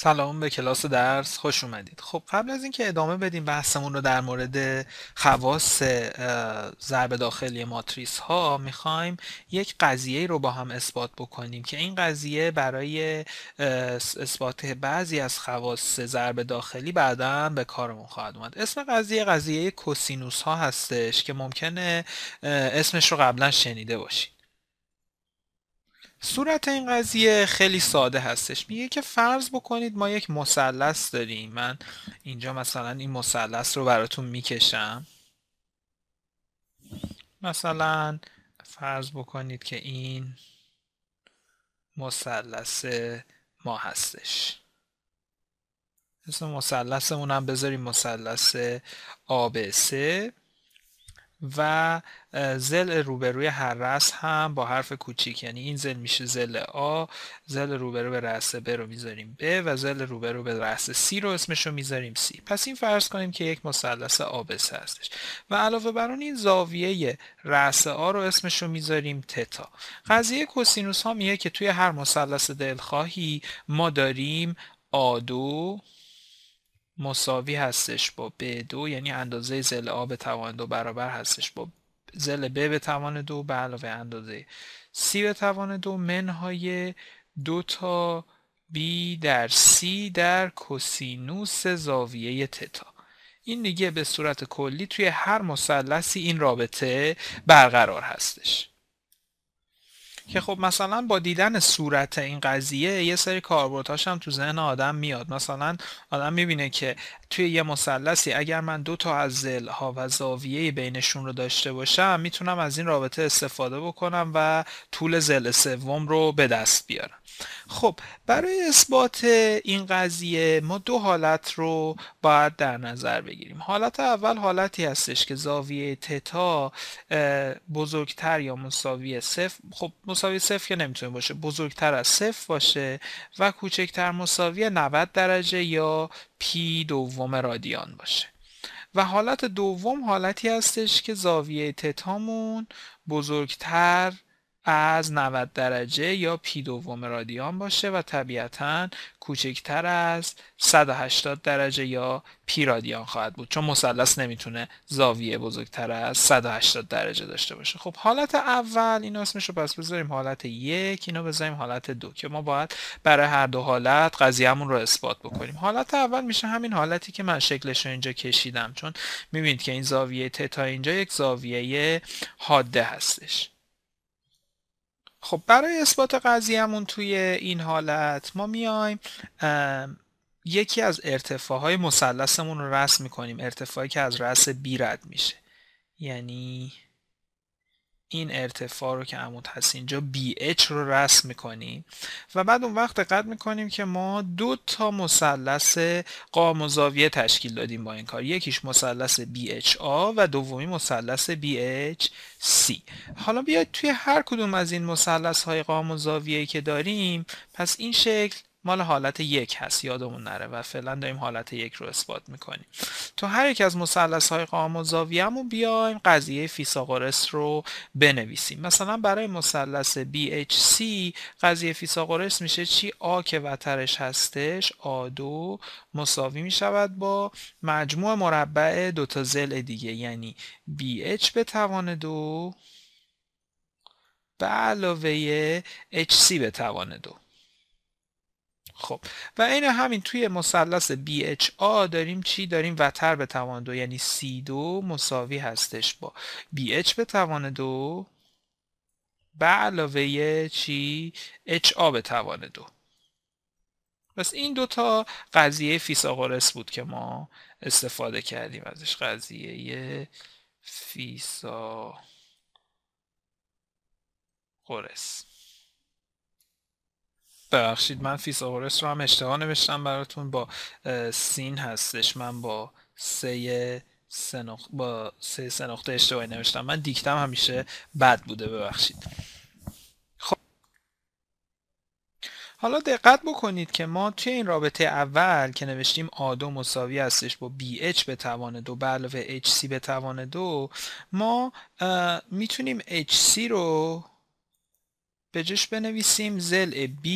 سلام به کلاس درس خوش اومدید خب قبل از اینکه ادامه بدیم بحثمون رو در مورد خواص ضرب داخلی ماتریس ها میخوایم یک قضیه رو با هم اثبات بکنیم که این قضیه برای اثبات بعضی از خواص ضرب داخلی بعدا به کارمون خواهد اومد اسم قضیه قضیه کوسینوس ها هستش که ممکنه اسمش رو قبلا شنیده باشید صورت این قضیه خیلی ساده هستش میگه که فرض بکنید ما یک مثلث داریم من اینجا مثلا این مثلث رو براتون میکشم مثلا فرض بکنید که این مثلث ما هستش اسم مثلثمون هم بذاریم مثلث ABC و زل روبروی هر رأس هم با حرف کوچیک یعنی این زل میشه زل آ زل روبرو به رأس ب رو میذاریم ب و زل روبرو به رأس سی رو اسمش رو میذاریم سی پس این فرض کنیم که یک مثلث آبس هستش و علاوه بر اون این زاویه رأس آ رو اسمش رو میذاریم تتا قضیه کوسینوس ها میگه که توی هر مثلث دلخواهی ما داریم آدو مساوی هستش با ب دو یعنی اندازه زل آ به توان دو برابر هستش با زل ب به توان دو به علاوه اندازه سی به توان دو منهای دو تا بی در سی در کوسینوس زاویه تتا این دیگه به صورت کلی توی هر مثلثی این رابطه برقرار هستش که خب مثلا با دیدن صورت این قضیه یه سری کاربردهاش هم تو ذهن آدم میاد مثلا آدم میبینه که توی یه مثلثی اگر من دو تا از ها و زاویه بینشون رو داشته باشم میتونم از این رابطه استفاده بکنم و طول زل سوم رو به دست بیارم خب برای اثبات این قضیه ما دو حالت رو باید در نظر بگیریم حالت اول حالتی هستش که زاویه تتا بزرگتر یا مساوی صفر خب مساوی صفر که نمیتونه باشه بزرگتر از صفر باشه و کوچکتر مساوی 90 درجه یا پی دوم رادیان باشه و حالت دوم حالتی هستش که زاویه تتامون بزرگتر از 90 درجه یا پی دوم رادیان باشه و طبیعتا کوچکتر از 180 درجه یا پی رادیان خواهد بود چون مثلث نمیتونه زاویه بزرگتر از 180 درجه داشته باشه خب حالت اول اینو اسمش رو پس بذاریم حالت یک اینو بذاریم حالت دو که ما باید برای هر دو حالت قضیهمون رو اثبات بکنیم حالت اول میشه همین حالتی که من شکلش رو اینجا کشیدم چون میبینید که این زاویه تتا اینجا یک زاویه حاده هستش خب برای اثبات قضیهمون توی این حالت ما میایم یکی از ارتفاعهای مثلثمون رو رسم میکنیم ارتفاعی که از رأس بی رد میشه یعنی این ارتفاع رو که عمود هست اینجا BH رو رسم میکنیم و بعد اون وقت دقت میکنیم که ما دو تا مثلث قام و زاویه تشکیل دادیم با این کار یکیش مثلث BHA و دومی مثلث BHC حالا بیاید توی هر کدوم از این مسلس های قام و زاویه که داریم پس این شکل مال حالت یک هست یادمون نره و فعلا داریم حالت یک رو اثبات میکنیم تو هر یک از مثلث های قام و بیایم قضیه فیثاغورس رو بنویسیم مثلا برای مثلث BHC قضیه فیثاغورس میشه چی آ که وترش هستش آ2 مساوی میشود با مجموع مربع دو تا ضلع دیگه یعنی BH به توان دو به علاوه HC به توان دو خب و این همین توی مثلث BHA داریم چی داریم وتر به توان دو یعنی C2 مساوی هستش با BH به توان دو به علاوه چی HA به توان دو پس این دوتا قضیه فیساغورس بود که ما استفاده کردیم ازش قضیه فیساغورس ببخشید من فیساغورس رو هم اشتباه نوشتم براتون با سین هستش من با سه سنخ... با سه سنخته اشتباهی نوشتم من دیکتم همیشه بد بوده ببخشید خب حالا دقت بکنید که ما توی این رابطه اول که نوشتیم آدو مساوی هستش با BH به توان دو به علاوه HC به توان دو ما میتونیم HC رو به بنویسیم زل B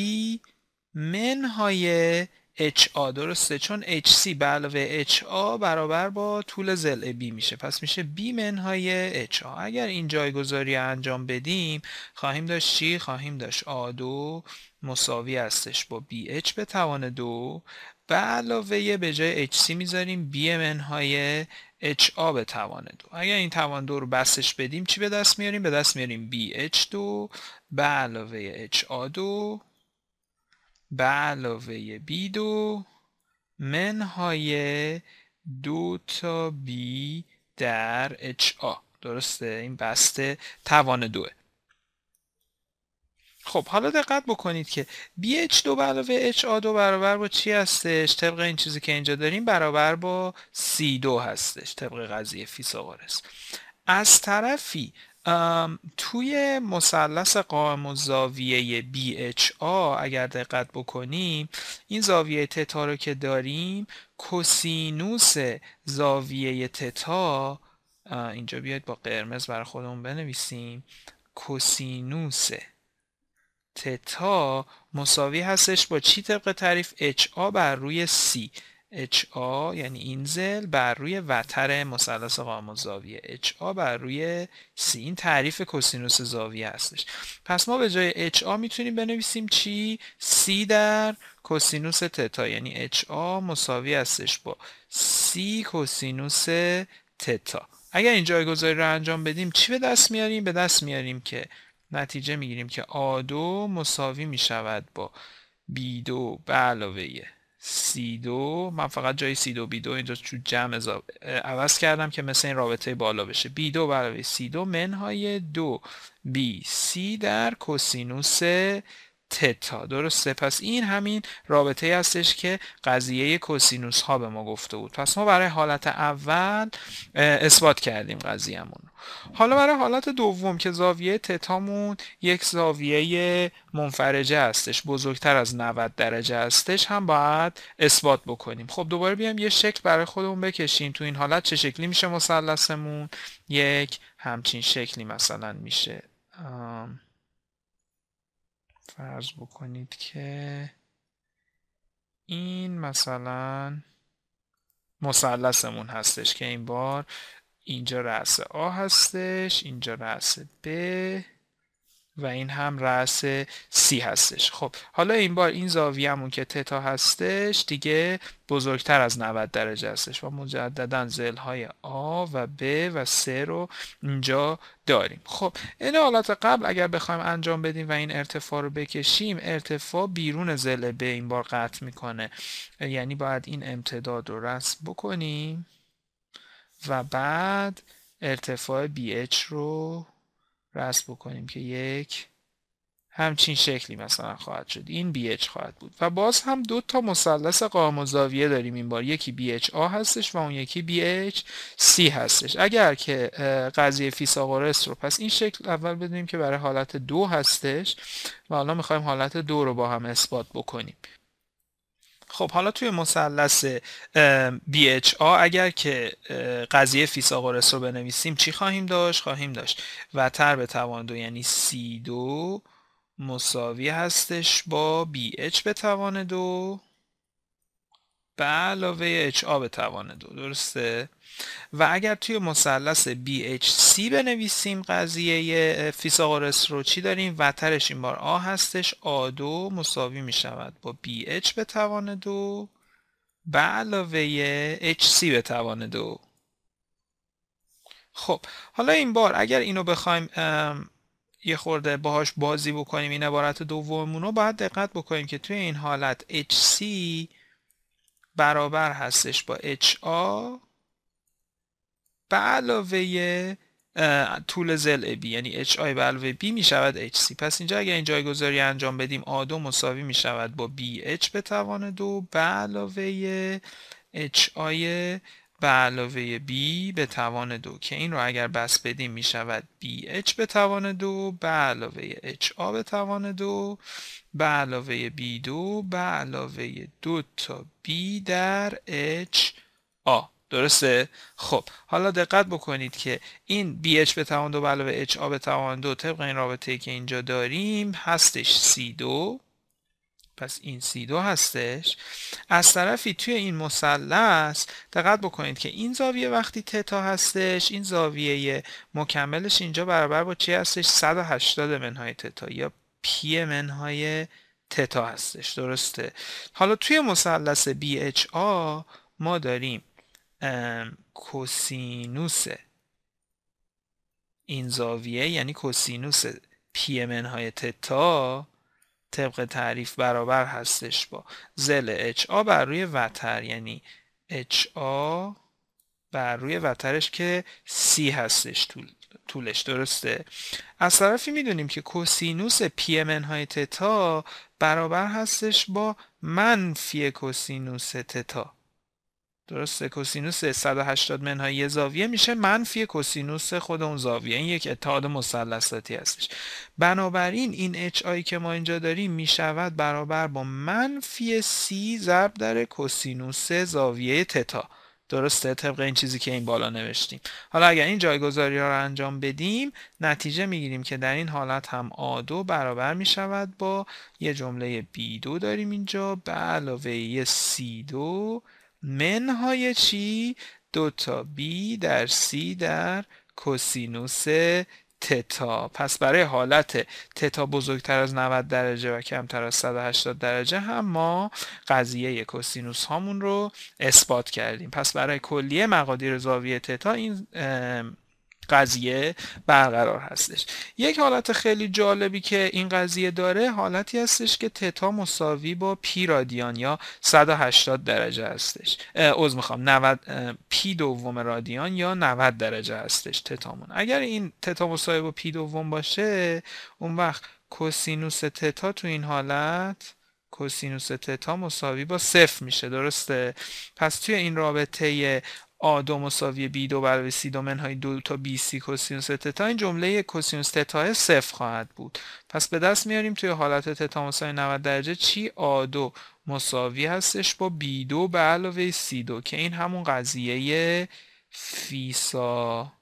منهای HA درسته چون HC به علاوه HA برابر با طول زل B میشه پس میشه B منهای HA اگر این جایگذاری انجام بدیم خواهیم داشت چی؟ خواهیم داشت A2 مساوی هستش با BH به توان دو به علاوه به جای HC میذاریم B منهای HA به توان دو اگر این توان دو رو بستش بدیم چی به دست میاریم؟ به دست میاریم BH2 به علاوه HA2 به علاوه B2 منهای 2 تا B در HA درسته این بسته توان دوه خب حالا دقت بکنید که BH دو علاوه HA دو برابر با چی هستش طبق این چیزی که اینجا داریم برابر با C2 هستش طبق قضیه فیثاغورس از طرفی توی مثلث قائم و زاویه BHA اگر دقت بکنیم این زاویه تتا رو که داریم کوسینوس زاویه تتا اینجا بیاید با قرمز برای خودمون بنویسیم کوسینوس تتا مساوی هستش با چی طبق تعریف HA بر روی C HA یعنی این زل بر روی وتر مثلث قائم زاویه HA بر روی سی این تعریف کسینوس زاویه هستش پس ما به جای HA میتونیم بنویسیم چی سی در کسینوس تتا یعنی HA مساوی هستش با سی کسینوس تتا اگر این جایگذاری رو انجام بدیم چی به دست میاریم به دست میاریم که نتیجه میگیریم که A2 مساوی می شود با B2 به علاوه C2 من فقط جای C2 B2 اینجا چون جمع عوض کردم که مثل این رابطه بالا بشه B2 به علاوه C2 منهای 2 B C در کسینوس تتا درسته پس این همین رابطه هستش که قضیه کوسینوس ها به ما گفته بود پس ما برای حالت اول اثبات کردیم قضیهمون حالا برای حالت دوم که زاویه تتامون یک زاویه منفرجه هستش بزرگتر از 90 درجه هستش هم باید اثبات بکنیم خب دوباره بیایم یه شکل برای خودمون بکشیم تو این حالت چه شکلی میشه مثلثمون یک همچین شکلی مثلا میشه فرض بکنید که این مثلا مثلثمون هستش که این بار اینجا رأس آ هستش اینجا رأس ب و این هم رأس سی هستش خب حالا این بار این زاویه همون که تتا هستش دیگه بزرگتر از 90 درجه هستش و مجددا زل های آ و B و C رو اینجا داریم خب این حالت قبل اگر بخوایم انجام بدیم و این ارتفاع رو بکشیم ارتفاع بیرون زل ب این بار قطع میکنه یعنی باید این امتداد رو رسم بکنیم و بعد ارتفاع BH رو رسم بکنیم که یک همچین شکلی مثلا خواهد شد این اچ خواهد بود و باز هم دو تا مثلث قائم و زاویه داریم این بار یکی آ هستش و اون یکی سی هستش اگر که قضیه فیثاغورس رو پس این شکل اول بدونیم که برای حالت دو هستش و حالا میخوایم حالت دو رو با هم اثبات بکنیم خب حالا توی مثلث BHA اگر که قضیه فیساغورس رو بنویسیم چی خواهیم داشت؟ خواهیم داشت و تر به توان یعنی دو یعنی C2 مساوی هستش با BH به توان دو به علاوه به توان دو درسته و اگر توی مثلث BHC بنویسیم قضیه فیساغورس رو چی داریم ترش این بار آ هستش آ 2 مساوی می شود با BH به توان دو به علاوه HC به توان دو خب حالا این بار اگر اینو بخوایم یه خورده باهاش بازی بکنیم این عبارت دوممون رو باید دقت بکنیم که توی این حالت HC برابر هستش با HA به علاوه طول زل بی یعنی HI به علاوه B می شود HC پس اینجا اگر این جایگذاری انجام بدیم a دو مساوی می شود با BH به توان دو به علاوه HI به علاوه b به توان دو که این رو اگر بس بدیم می شود bh به توان دو به علاوه ha به توان دو به علاوه b 2 به علاوه دو تا b در ha درسته خب حالا دقت بکنید که این BH به توان دو به علاوه HA به توان دو طبق این رابطه ای که اینجا داریم هستش C2 پس این سی دو هستش از طرفی توی این مثلث دقت بکنید که این زاویه وقتی تتا هستش این زاویه مکملش اینجا برابر با چی هستش 180 منهای تتا یا پی منهای تتا هستش درسته حالا توی مثلث BHA ما داریم کوسینوس این زاویه یعنی کوسینوس پی منهای تتا طبق تعریف برابر هستش با زل آ بر روی وتر یعنی آ بر روی وترش که سی هستش طول طولش درسته از طرفی میدونیم که کوسینوس پی های تتا برابر هستش با منفی کوسینوس تتا درسته کسینوس 180 منهای یه زاویه میشه منفی کسینوس خود اون زاویه این یک اتحاد مثلثاتی هستش بنابراین این اچ آی که ما اینجا داریم میشود برابر با منفی سی ضرب در کسینوس زاویه تتا درسته طبق این چیزی که این بالا نوشتیم حالا اگر این جایگذاری ها رو انجام بدیم نتیجه میگیریم که در این حالت هم آدو 2 برابر میشود با یه جمله بی 2 داریم اینجا به علاوه یه سی 2 منهای چی دو تا بی در سی در کوسینوس تتا پس برای حالت تتا بزرگتر از 90 درجه و کمتر از 180 درجه هم ما قضیه کوسینوس هامون رو اثبات کردیم پس برای کلیه مقادیر زاویه تتا این قضیه برقرار هستش یک حالت خیلی جالبی که این قضیه داره حالتی هستش که تتا مساوی با پی رادیان یا 180 درجه هستش اوز میخوام 90 پی دوم رادیان یا 90 درجه هستش تتامون اگر این تتا مساوی با پی دوم باشه اون وقت کوسینوس تتا تو این حالت کوسینوس تتا مساوی با صفر میشه درسته پس توی این رابطه آ دو مساوی بی دو برابر سی دو های دو تا بی سی کوسینوس تتا این جمله کوسینوس تتا صفر خواهد بود پس به دست میاریم توی حالت تتا مساوی 90 درجه چی آدو مساوی هستش با بی دو به علاوه سی دو که این همون قضیه فیسا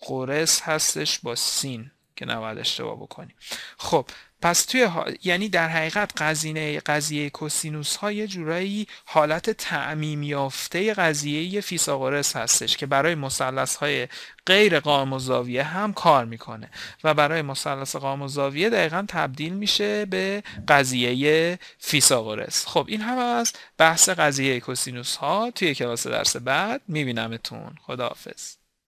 قرس هستش با سین که نباید اشتباه بکنیم خب پس توی یعنی در حقیقت قضیه قضیه کوسینوس های یه جورایی حالت تعمیم یافته قضیه فیثاغورس هستش که برای مثلث های غیر قائم زاویه هم کار میکنه و برای مثلث قائم زاویه دقیقا تبدیل میشه به قضیه فیثاغورس خب این هم از بحث قضیه کوسینوس ها توی کلاس درس بعد میبینمتون خداحافظ